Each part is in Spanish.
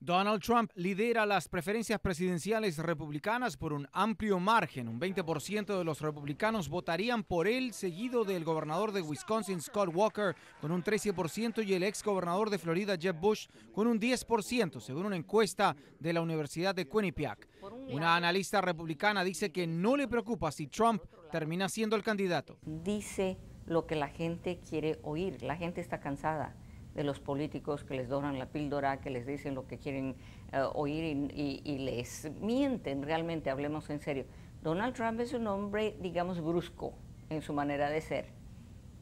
Donald Trump lidera las preferencias presidenciales republicanas por un amplio margen. Un 20% de los republicanos votarían por él, seguido del gobernador de Wisconsin Scott Walker con un 13% y el ex gobernador de Florida Jeb Bush con un 10%, según una encuesta de la Universidad de Quinnipiac. Una analista republicana dice que no le preocupa si Trump termina siendo el candidato. Dice lo que la gente quiere oír. La gente está cansada de los políticos que les donan la píldora, que les dicen lo que quieren eh, oír y, y, les mienten realmente, hablemos en serio. Donald Trump es un hombre, digamos, brusco en su manera de ser,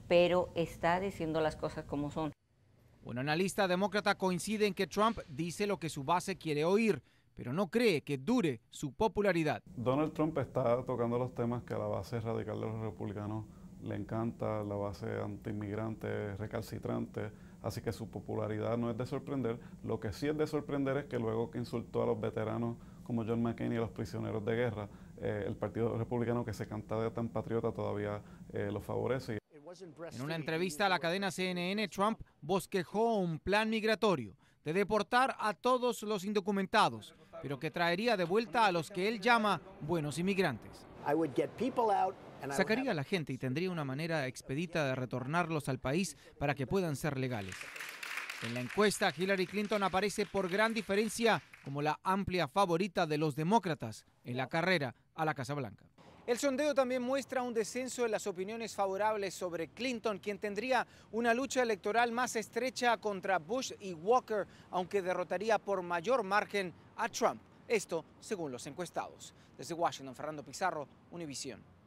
pero está diciendo las cosas como son. Un analista demócrata coincide en que Trump dice lo que su base quiere oír, pero no cree que dure su popularidad. Donald Trump está tocando los temas que la base radical de los republicanos le encanta la base antiinmigrante, recalcitrante, así que su popularidad no es de sorprender. Lo que sí es de sorprender es que luego que insultó a los veteranos como John McCain y a los prisioneros de guerra, eh, el Partido Republicano que se canta de tan patriota todavía eh, lo favorece. En una entrevista a la cadena CNN, Trump bosquejó un plan migratorio de deportar a todos los indocumentados, pero que traería de vuelta a los que él llama buenos inmigrantes sacaría a la gente y tendría una manera expedita de retornarlos al país para que puedan ser legales. En la encuesta, Hillary Clinton aparece por gran diferencia como la amplia favorita de los demócratas en la carrera a la Casa Blanca. El sondeo también muestra un descenso en las opiniones favorables sobre Clinton, quien tendría una lucha electoral más estrecha contra Bush y Walker, aunque derrotaría por mayor margen a Trump. Esto según los encuestados. Desde Washington, Fernando Pizarro, Univisión.